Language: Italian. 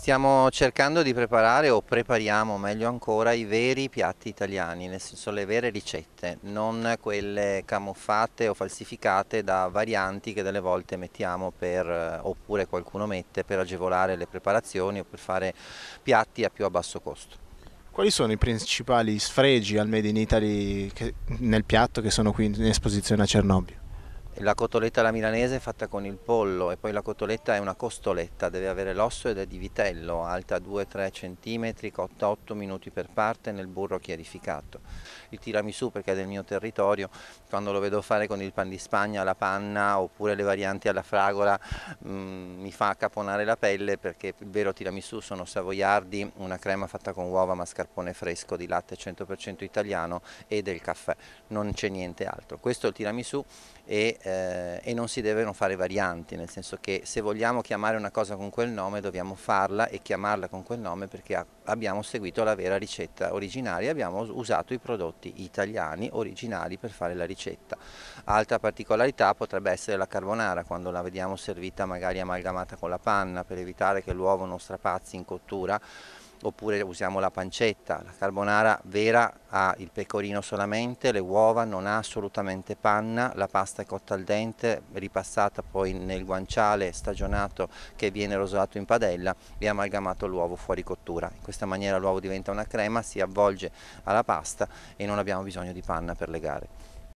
Stiamo cercando di preparare o prepariamo meglio ancora i veri piatti italiani, nel senso le vere ricette, non quelle camuffate o falsificate da varianti che delle volte mettiamo per, eh, oppure qualcuno mette per agevolare le preparazioni o per fare piatti a più a basso costo. Quali sono i principali sfregi al Made in Italy che, nel piatto che sono qui in esposizione a Cernobbio? La cotoletta alla milanese è fatta con il pollo e poi la cotoletta è una costoletta, deve avere l'osso ed è di vitello, alta 2-3 cm, cotta 8 minuti per parte nel burro chiarificato. Il tiramisù perché è del mio territorio, quando lo vedo fare con il pan di spagna la panna oppure le varianti alla fragola mh, mm, mi fa caponare la pelle perché il vero tiramisù sono savoiardi, una crema fatta con uova, mascarpone fresco di latte 100% italiano e del caffè, non c'è niente altro. Questo è il tiramisù e eh, e non si devono fare varianti, nel senso che se vogliamo chiamare una cosa con quel nome dobbiamo farla e chiamarla con quel nome perché ha, abbiamo seguito la vera ricetta originaria, abbiamo usato i prodotti italiani originali per fare la ricetta. Altra particolarità potrebbe essere la carbonara, quando la vediamo servita magari amalgamata con la panna per evitare che l'uovo non strapazzi in cottura oppure usiamo la pancetta, la carbonara vera ha il pecorino solamente, le uova, non ha assolutamente panna, la pasta è cotta al dente, ripassata poi nel guanciale stagionato che viene rosolato in padella e amalgamato l'uovo fuori cottura. In questa maniera l'uovo diventa una crema, si avvolge alla pasta e non abbiamo bisogno di panna per legare.